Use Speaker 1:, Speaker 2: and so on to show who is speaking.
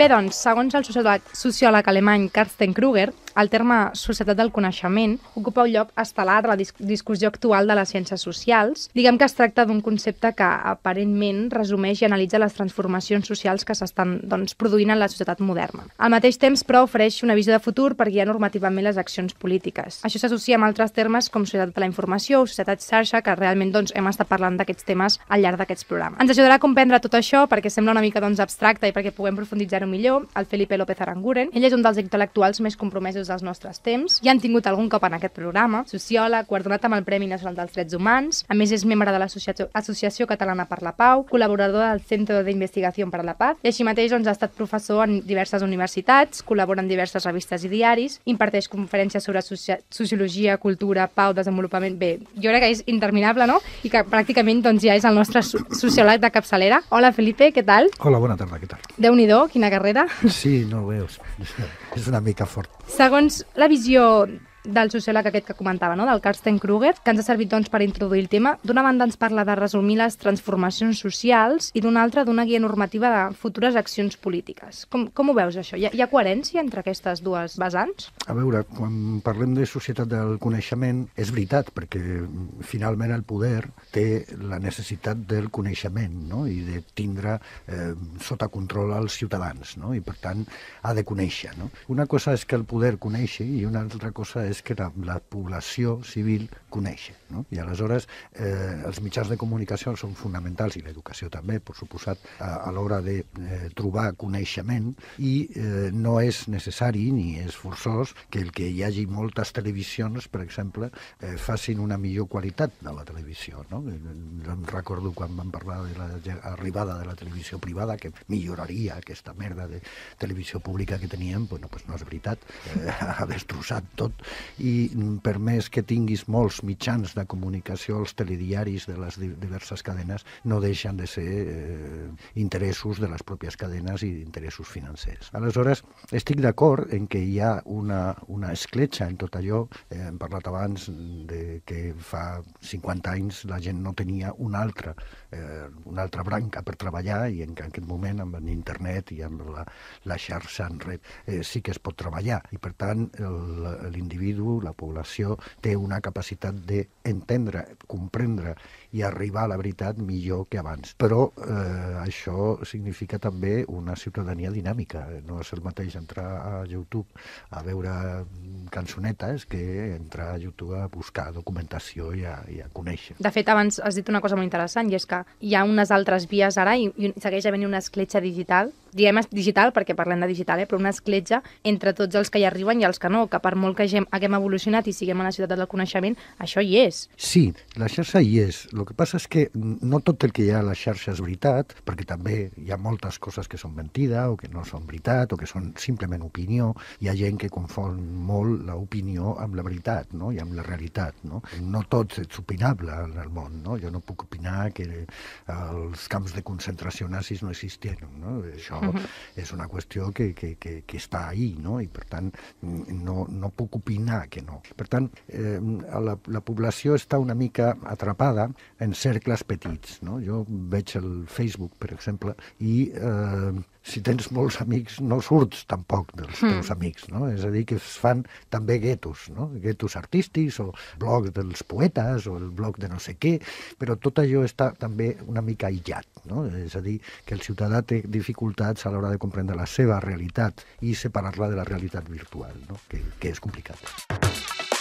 Speaker 1: Bé, doncs, segons el sociòleg, alemany Karsten Kruger, el terme societat del coneixement ocupa un lloc estel·lar a la dis discussió actual de les ciències socials. Diguem que es tracta d'un concepte que aparentment resumeix i analitza les transformacions socials que s'estan doncs, produint en la societat moderna. Al mateix temps, però, ofereix una visió de futur per guiar normativament les accions polítiques. Això s'associa amb altres termes com societat de la informació o societat xarxa, que realment doncs, hem estat parlant d'aquests temes al llarg d'aquests programes. Ens ajudarà a comprendre tot això perquè sembla una mica doncs, abstracte i perquè puguem profunditzar-ho millor, el Felipe López Aranguren. Ell és un dels intel·lectuals més compromesos autors dels nostres temps. Ja han tingut algun cop en aquest programa. Sociòleg, guardonat amb el Premi Nacional dels Drets Humans. A més, és membre de l'Associació Catalana per la Pau, col·laborador del Centre d'Investigació per la Paz i així mateix doncs, ha estat professor en diverses universitats, col·labora en diverses revistes i diaris, imparteix conferències sobre sociologia, cultura, pau, desenvolupament... Bé, jo crec que és interminable, no? I que pràcticament doncs, ja és el nostre sociòleg de capçalera. Hola, Felipe, què tal?
Speaker 2: Hola, bona tarda, què tal?
Speaker 1: déu nhi quina carrera.
Speaker 2: Sí, no ho veus. És una mica fort.
Speaker 1: Segons Segons la visió del sociòleg aquest que comentava, no? del Carsten Kruger, que ens ha servit doncs, per introduir el tema. D'una banda ens parla de resumir les transformacions socials i d'una altra d'una guia normativa de futures accions polítiques. Com, com ho veus, això? Hi ha, hi ha coherència entre aquestes dues vessants?
Speaker 2: A veure, quan parlem de societat del coneixement, és veritat, perquè mm, finalment el poder té la necessitat del coneixement no? i de tindre eh, sota control els ciutadans, no? i per tant ha de conèixer. No? Una cosa és que el poder coneixi i una altra cosa és és que la, la població civil coneix. No? I aleshores eh, els mitjans de comunicació són fonamentals i l'educació també, per suposat, a, a l'hora de eh, trobar coneixement i eh, no és necessari ni és forçós que el que hi hagi moltes televisions, per exemple, eh, facin una millor qualitat de la televisió. No? Eh, eh, em recordo quan vam parlar de l'arribada de la televisió privada que milloraria aquesta merda de televisió pública que teníem, bueno, pues no és veritat, eh, ha destrossat tot i per més que tinguis molts mitjans de comunicació, els telediaris de les diverses cadenes no deixen de ser eh, interessos de les pròpies cadenes i interessos financers. Aleshores, estic d'acord en que hi ha una, una escletxa en tot allò. Eh, hem parlat abans de que fa 50 anys la gent no tenia una altra, eh, una altra branca per treballar i en, en aquest moment amb internet i amb la, la xarxa en red eh, sí que es pot treballar i per tant l'individu l'individu, la població, té una capacitat d'entendre, comprendre i arribar a la veritat millor que abans. Però eh, això significa també una ciutadania dinàmica. No és el mateix entrar a YouTube a veure mm, cançonetes que entrar a YouTube a buscar documentació i a, i a conèixer. De
Speaker 1: fet, abans has dit una cosa molt interessant, i és que hi ha unes altres vies ara i, i segueix havent una escletxa digital diem digital perquè parlem de digital, eh, però una escletja entre tots els que hi arriben i els que no, que per molt que hagem, haguem evolucionat i siguem a la ciutat del coneixement, això hi és.
Speaker 2: Sí, la xarxa hi és. El que passa és que no tot el que hi ha a la xarxa és veritat, perquè també hi ha moltes coses que són mentida o que no són veritat o que són simplement opinió. Hi ha gent que confon molt l'opinió amb la veritat no? i amb la realitat. No, no tot és opinable en el món. No? Jo no puc opinar que eh, els camps de concentració nazis no existien. No? Això però uh -huh. és una qüestió que, que, que, que està ahí, no? I per tant mm, no, no puc opinar que no. Per tant, eh, la, la població està una mica atrapada en cercles petits, no? Jo veig el Facebook, per exemple, i... Eh, si tens molts amics, no surts tampoc dels mm. amics, no? És a dir, que es fan també guetos, no? Guetos artístics o blog dels poetes o el blog de no sé què, però tot allò està també una mica aïllat, no? És a dir, que el ciutadà té dificultat complicats a l'hora de comprendre la seva realitat i separar-la de la realitat virtual, no? que, que és complicat.